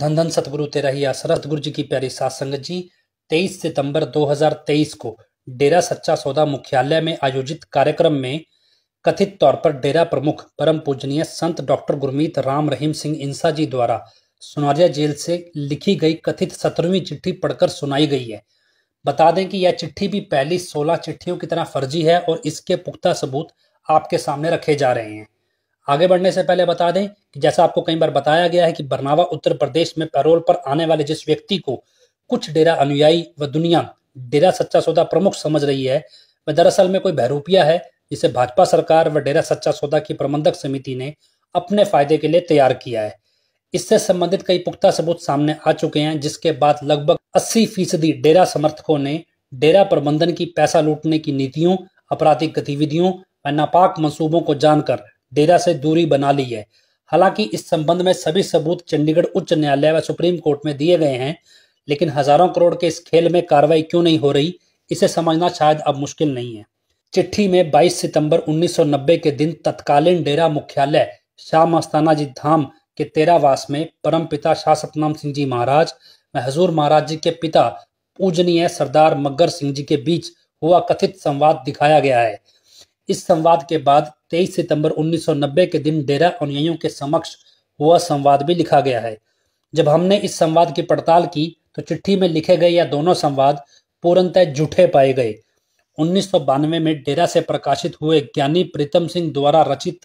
धन धन सतगुरु तेरा ही आसरा सतगुरु जी की प्यारी सात संगत जी 23 सितंबर 2023 को डेरा सच्चा सौदा मुख्यालय में आयोजित कार्यक्रम में कथित तौर पर डेरा प्रमुख परम पूजनीय संत डॉक्टर गुरमीत राम रहीम सिंह इंसा जी द्वारा सुनारिया जेल से लिखी गई कथित सत्रहवीं चिट्ठी पढ़कर सुनाई गई है बता दें कि यह चिट्ठी भी पहली सोलह चिट्ठियों की तरह फर्जी है और इसके पुख्ता सबूत आपके सामने रखे जा रहे हैं आगे बढ़ने से पहले बता दें कि जैसा आपको कई बार बताया गया है कि बरनावा उत्तर प्रदेश में पैरोल पर आने वाले जिस व्यक्ति को कुछ डेरा अनुयायी व दुनिया डेरा सच्चा सौदा प्रमुख समझ रही है वह दरअसल में कोई बहरूपिया है जिसे भाजपा सरकार व डेरा सच्चा सौदा की प्रबंधक समिति ने अपने फायदे के लिए तैयार किया है इससे संबंधित कई पुख्ता सबूत सामने आ चुके हैं जिसके बाद लगभग 80 फीसदी डेरा समर्थकों ने डेरा प्रबंधन की पैसा लूटने की नीतियों आपराधिक गतिविधियों व नापाक मंसूबों को जानकर डेरा से दूरी बना ली है हालांकि इस संबंध में सभी सबूत चंडीगढ़ उच्च न्यायालय व सुप्रीम कोर्ट में दिए गए हैं लेकिन हजारों करोड़ के इस खेल में कार्रवाई क्यों नहीं हो रही इसे समझना शायद अब मुश्किल नहीं है चिट्ठी में 22 सितंबर 1990 के दिन तत्कालीन डेरा मुख्यालय शाह मस्ताना जी धाम के तेरावास में परम पिता शाह सतनाम सिंह जी महाराज व हजूर महाराज जी के पिता पूजनीय सरदार मगर सिंह जी के बीच हुआ कथित संवाद दिखाया गया है इस संवाद के बाद 23 सितंबर 1990 के दिन डेरा अनुयायियों के समक्ष हुआ संवाद भी लिखा गया है जब हमने इस संवाद की पड़ताल की तो चिट्ठी में लिखे गए या दोनों संवाद पूर्णतः झूठे पाए गए उन्नीस में डेरा से प्रकाशित हुए ज्ञानी प्रीतम सिंह द्वारा रचित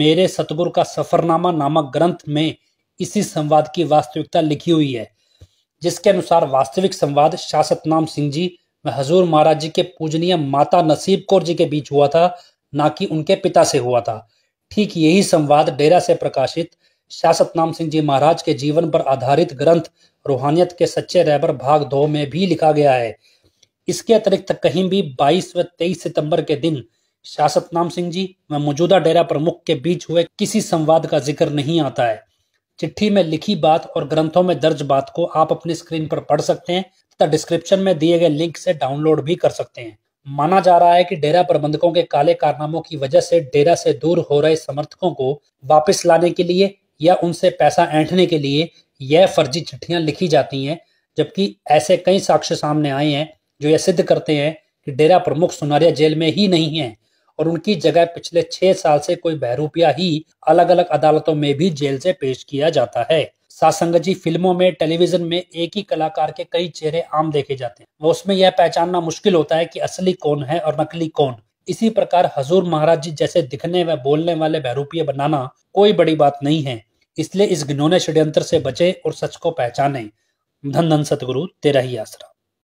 मेरे सतगुर का सफरनामा नामक ग्रंथ में इसी संवाद की वास्तविकता लिखी हुई है जिसके अनुसार वास्तविक संवाद शासत नाम सिंह जी में हजूर महाराज जी के पूजनीय माता नसीब कौर जी के बीच हुआ था ना कि उनके पिता से हुआ था ठीक यही संवाद डेरा से प्रकाशित शासतनाम सिंह जी महाराज के जीवन पर आधारित ग्रंथ रूहानियत के सच्चे रैबर भाग दो में भी लिखा गया है इसके अतिरिक्त कहीं भी 22 व 23 सितंबर के दिन शासत नाम सिंह जी व मौजूदा डेरा प्रमुख के बीच हुए किसी संवाद का जिक्र नहीं आता है चिट्ठी में लिखी बात और ग्रंथों में दर्ज बात को आप अपनी स्क्रीन पर पढ़ सकते हैं तथा डिस्क्रिप्शन में दिए गए लिंक से डाउनलोड भी कर सकते हैं माना जा रहा है कि डेरा प्रबंधकों के काले कारनामों की वजह से डेरा से दूर हो रहे समर्थकों को वापस लाने के लिए या उनसे पैसा ऐंठने के लिए यह फर्जी चिट्ठियां लिखी जाती हैं जबकि ऐसे कई साक्ष्य सामने आए हैं जो यह सिद्ध करते हैं कि डेरा प्रमुख सुनारिया जेल में ही नहीं है और उनकी जगह पिछले छह साल से कोई बहरूपिया ही अलग अलग अदालतों में भी जेल से पेश किया जाता है सासंग जी फिल्मों में टेलीविजन में एक ही कलाकार के कई चेहरे आम देखे जाते हैं उसमें यह पहचानना मुश्किल होता है कि असली कौन है और नकली कौन इसी प्रकार हजूर महाराज जी जैसे दिखने व बोलने वाले बहरूपिया बनाना कोई बड़ी बात नहीं है इसलिए इस घिनौने षड्यंत्र से बचे और सच को पहचाने धन धन सतगुरु तेरा ही आसरा